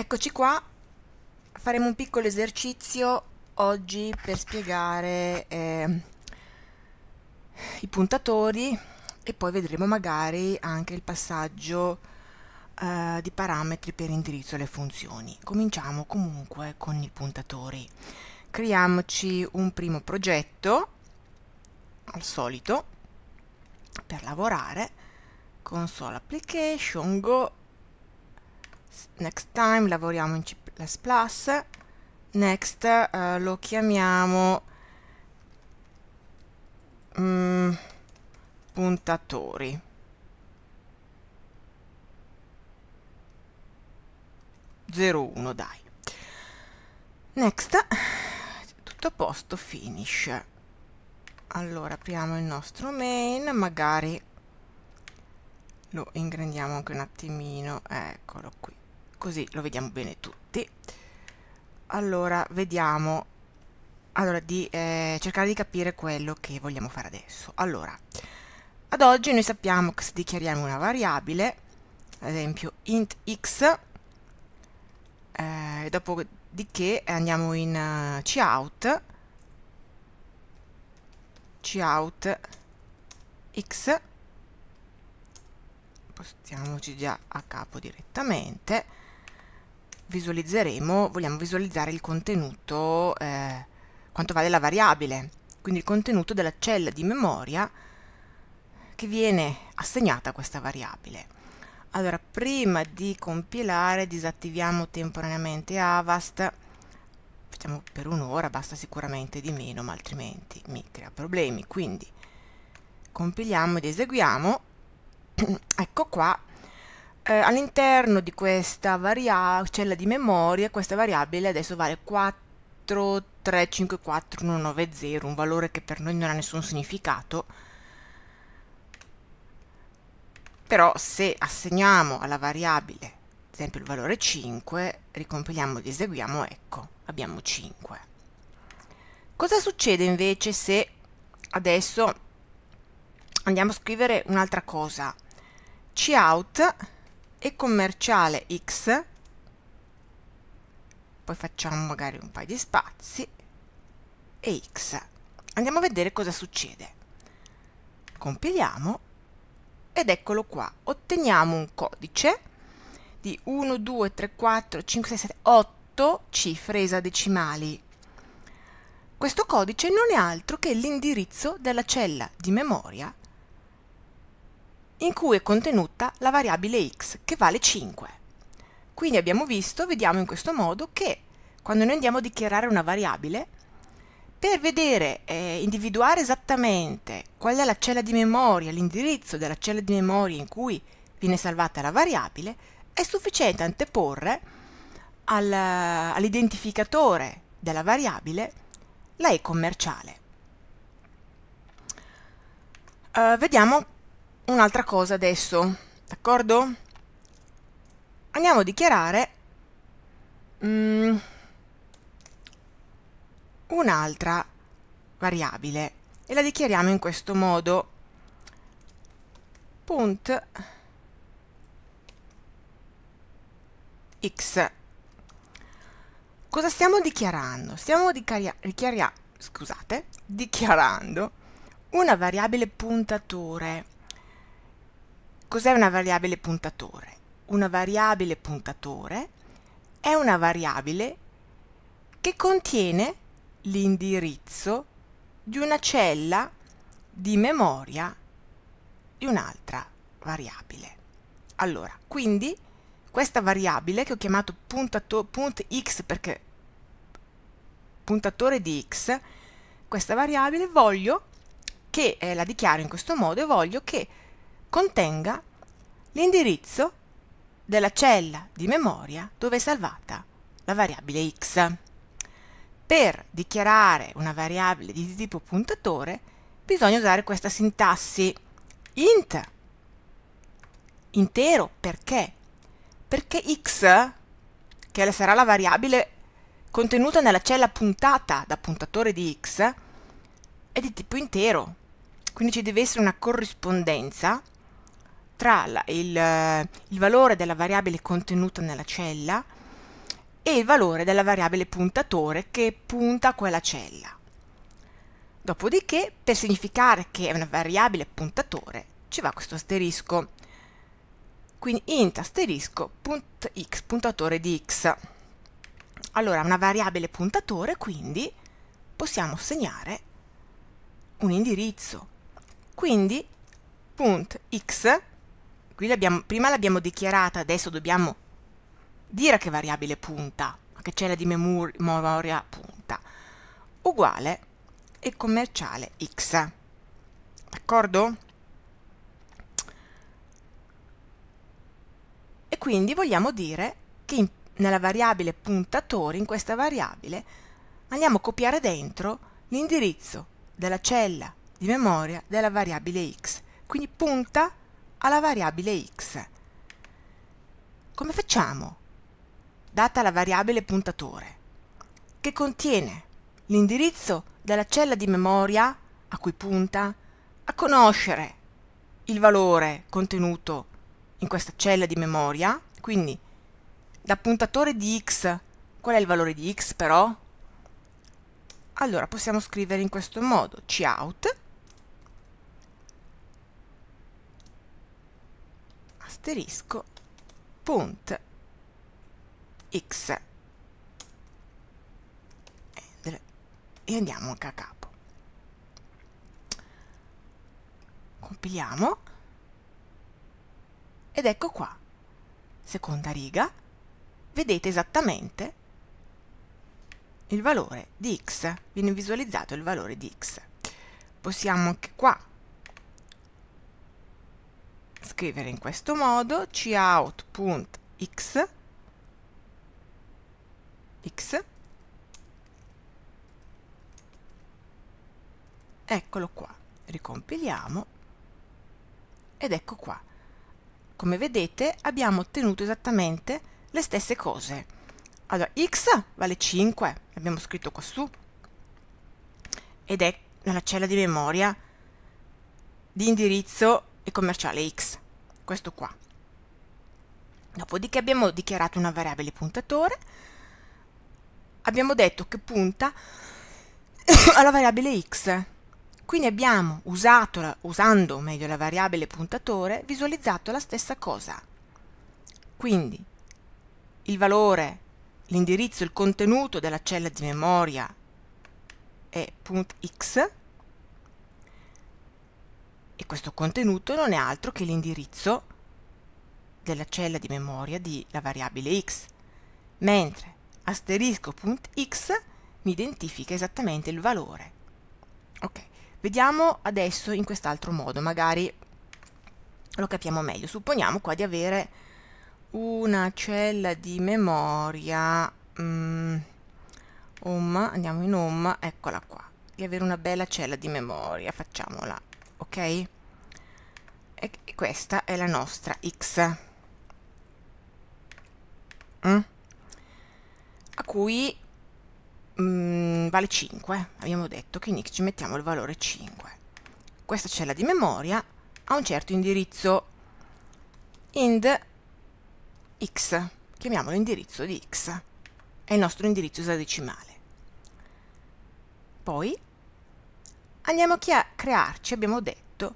Eccoci qua, faremo un piccolo esercizio oggi per spiegare eh, i puntatori e poi vedremo magari anche il passaggio eh, di parametri per indirizzo alle funzioni. Cominciamo comunque con i puntatori. Creiamoci un primo progetto, al solito, per lavorare, console application, go next time lavoriamo in C++, next eh, lo chiamiamo mm, puntatori. 01 dai. Next, tutto a posto, finish. Allora apriamo il nostro main, magari lo ingrandiamo anche un attimino, eccolo qui così lo vediamo bene tutti allora vediamo allora di eh, cercare di capire quello che vogliamo fare adesso allora ad oggi noi sappiamo che se dichiariamo una variabile ad esempio int x eh, dopodiché andiamo in uh, cout cout x spostiamoci già a capo direttamente visualizzeremo, vogliamo visualizzare il contenuto, eh, quanto vale la variabile, quindi il contenuto della cella di memoria che viene assegnata a questa variabile. Allora, prima di compilare disattiviamo temporaneamente Avast, facciamo per un'ora, basta sicuramente di meno, ma altrimenti mi crea problemi. Quindi compiliamo ed eseguiamo. ecco qua eh, all'interno di questa cella di memoria questa variabile adesso vale 4354190 un valore che per noi non ha nessun significato però se assegniamo alla variabile ad esempio il valore 5 ricompiliamo ed eseguiamo ecco abbiamo 5 cosa succede invece se adesso andiamo a scrivere un'altra cosa cout e commerciale X, poi facciamo magari un paio di spazi, e X. Andiamo a vedere cosa succede. Compiliamo ed eccolo qua. Otteniamo un codice di 1, 2, 3, 4, 5, 6, 7, 8 cifre esadecimali. Questo codice non è altro che l'indirizzo della cella di memoria in cui è contenuta la variabile x che vale 5. Quindi abbiamo visto, vediamo in questo modo che quando noi andiamo a dichiarare una variabile, per vedere, eh, individuare esattamente qual è la cella di memoria, l'indirizzo della cella di memoria in cui viene salvata la variabile, è sufficiente anteporre al, all'identificatore della variabile la e commerciale. Uh, vediamo un'altra cosa adesso, d'accordo? Andiamo a dichiarare mm, un'altra variabile e la dichiariamo in questo modo. Punt x. Cosa stiamo dichiarando? Stiamo dichiarando, scusate, dichiarando una variabile puntatore Cos'è una variabile puntatore? Una variabile puntatore è una variabile che contiene l'indirizzo di una cella di memoria di un'altra variabile. Allora, quindi questa variabile che ho chiamato puntato, punt x perché puntatore di x, questa variabile voglio che eh, la dichiaro in questo modo e voglio che contenga l'indirizzo della cella di memoria dove è salvata la variabile x. Per dichiarare una variabile di tipo puntatore bisogna usare questa sintassi int intero perché? Perché x, che sarà la variabile contenuta nella cella puntata da puntatore di x, è di tipo intero, quindi ci deve essere una corrispondenza tra la, il, il valore della variabile contenuta nella cella e il valore della variabile puntatore che punta a quella cella. Dopodiché, per significare che è una variabile puntatore, ci va questo asterisco. Quindi int asterisco punt x, puntatore di x. Allora, una variabile puntatore, quindi possiamo segnare un indirizzo. Quindi, punt x qui l'abbiamo, prima l'abbiamo dichiarata, adesso dobbiamo dire che variabile punta, che c'è la di memoria punta, uguale e commerciale x. D'accordo? E quindi vogliamo dire che in, nella variabile puntatori, in questa variabile, andiamo a copiare dentro l'indirizzo della cella di memoria della variabile x. Quindi punta alla variabile x. Come facciamo? Data la variabile puntatore, che contiene l'indirizzo della cella di memoria a cui punta, a conoscere il valore contenuto in questa cella di memoria, quindi da puntatore di x, qual è il valore di x però? Allora possiamo scrivere in questo modo cout asterisco punt x e andiamo anche a capo compiliamo ed ecco qua seconda riga vedete esattamente il valore di x viene visualizzato il valore di x possiamo anche qua scrivere in questo modo cout.x x eccolo qua ricompiliamo ed ecco qua come vedete abbiamo ottenuto esattamente le stesse cose allora x vale 5 abbiamo scritto qua su ed è nella cella di memoria di indirizzo e commerciale x questo qua. Dopodiché abbiamo dichiarato una variabile puntatore, abbiamo detto che punta alla variabile x. Quindi abbiamo, usato, usando meglio la variabile puntatore, visualizzato la stessa cosa. Quindi il valore, l'indirizzo, il contenuto della cella di memoria è x e questo contenuto non è altro che l'indirizzo della cella di memoria della variabile x, mentre asterisco.x mi identifica esattamente il valore. Ok, vediamo adesso in quest'altro modo, magari lo capiamo meglio. Supponiamo qua di avere una cella di memoria um, mm, home, andiamo in home, eccola qua, di avere una bella cella di memoria, facciamola ok? E questa è la nostra x mm? a cui mm, vale 5 abbiamo detto che in x ci mettiamo il valore 5 questa cella di memoria ha un certo indirizzo ind x chiamiamolo indirizzo di x è il nostro indirizzo esadecimale poi andiamo a, crearci, abbiamo detto,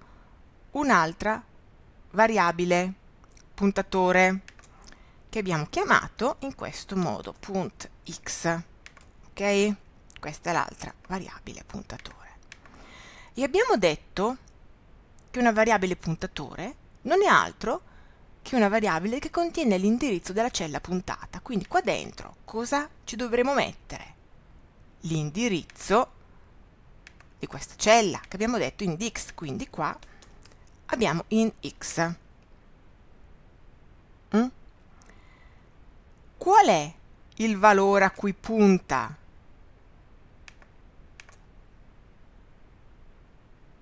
un'altra variabile puntatore che abbiamo chiamato in questo modo punt x. Ok? Questa è l'altra variabile puntatore. E abbiamo detto che una variabile puntatore non è altro che una variabile che contiene l'indirizzo della cella puntata. Quindi qua dentro cosa ci dovremo mettere? L'indirizzo di questa cella che abbiamo detto in dx, quindi qua abbiamo in x. Mm? Qual è il valore a cui punta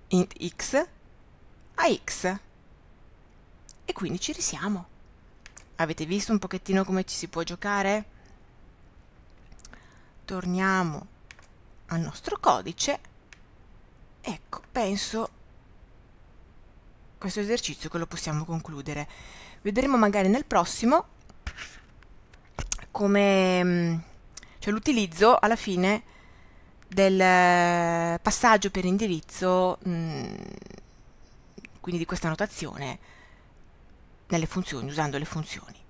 int x a x? E quindi ci risiamo. Avete visto un pochettino come ci si può giocare? Torniamo al nostro codice Ecco, penso questo esercizio che lo possiamo concludere. Vedremo magari nel prossimo come mm, cioè l'utilizzo alla fine del passaggio per indirizzo, mm, quindi di questa notazione, nelle funzioni, usando le funzioni.